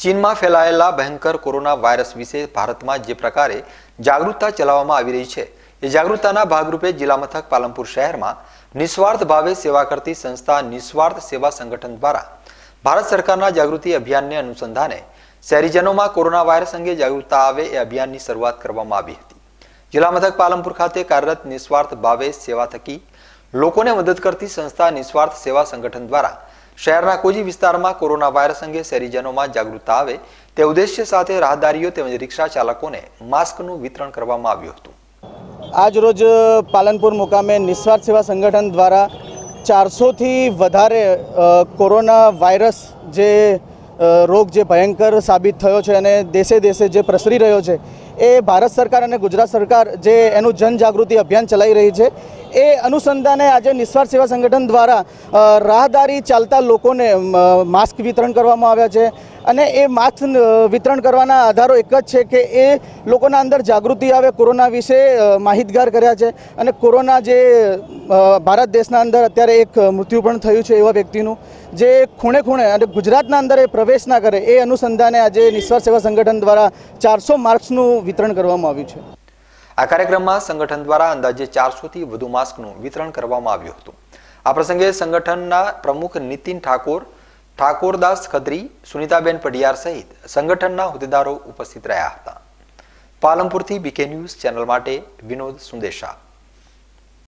ચીનમાં ફેલાયેલા ભયંકર કોરોના વાયરસ વિશે ભારતમાં જે પ્રકારે જાગૃતતા ચલાવવામાં આવી રહી છે એ જાગૃતતાના ભાગરૂપે જિલ્લા મથક પાલનપુર શહેરમાં નિસ્વાર્થ ભાવે સેવા કરતી સંસ્થા નિસ્વાર્થ સેવા સંગઠન દ્વારા ભારત સરકારના જાગૃતિ અભિયાનને અનુસંધાને શહેરીજનોમાં કોરોના વાયરસ અંગે જાગૃતતા આવે એ અભિયાનની શરૂઆત કરવામાં આવી હતી જિલ્લા મથક પાલનપુર ખાતે કાર્યરત નિસ્વાર્થ ભાવે સેવા થકી લોકોને મદદ કરતી સંસ્થા નિસ્વાર્થ સેવા સંગઠન દ્વારા શહેરના કોજી વિસ્તારમાં કોરોના વાયરસ અંગે શહેરીજનોમાં જાગૃતતા આવે તે ઉદ્દેશ્ય સાથે રાહદારીઓ તેમજ રિક્ષા ચાલકોને માસ્કનું વિતરણ કરવામાં આવ્યું હતું આજરોજ પાલનપુર મુકામે નિસ્વાર્થ સેવા સંગઠન દ્વારા ચારસોથી વધારે કોરોના વાયરસ જે રોગ જે ભયંકર સાબિત થયો છે અને દેશે દેશે જે પ્રસરી રહ્યો છે એ ભારત સરકાર અને ગુજરાત સરકાર જે એનું જનજાગૃતિ અભિયાન ચલાવી રહી છે એ અનુસંધાને આજે નિસ્વાર સેવા સંગઠન દ્વારા રાહદારી ચાલતા લોકોને માસ્ક વિતરણ કરવામાં આવ્યા છે અને એ માસ્ક વિતરણ કરવાના આધારો એક જ છે કે એ લોકોના અંદર જાગૃતિ આવે કોરોના વિશે માહિતગાર કર્યા છે અને કોરોના જે ભારત દેશના અંદર અત્યારે એક મૃત્યુ પણ થયું છે એવા વ્યક્તિનું જે ખૂણે ખૂણે અને ગુજરાતના અંદર એ પ્રવેશ ના કરે એ અનુસંધાને આજે નિસ્વાર સેવા સંગઠન દ્વારા ચારસો માર્ક્સનું વિતરણ કરવામાં આવ્યું છે આ કાર્યક્રમમાં સંગઠન દ્વારા અંદાજે ચારસોથી વધુ માસ્કનું વિતરણ કરવામાં આવ્યું હતું આ પ્રસંગે સંગઠનના પ્રમુખ નીતિન ઠાકોર ઠાકોરદાસ ખત્રી સુનિતાબેન પઢિયાર સહિત સંગઠનના હોદ્દેદારો ઉપસ્થિત રહ્યા હતા પાલનપુરથી બીકે ન્યૂઝ ચેનલ માટે વિનોદ સુંદેશા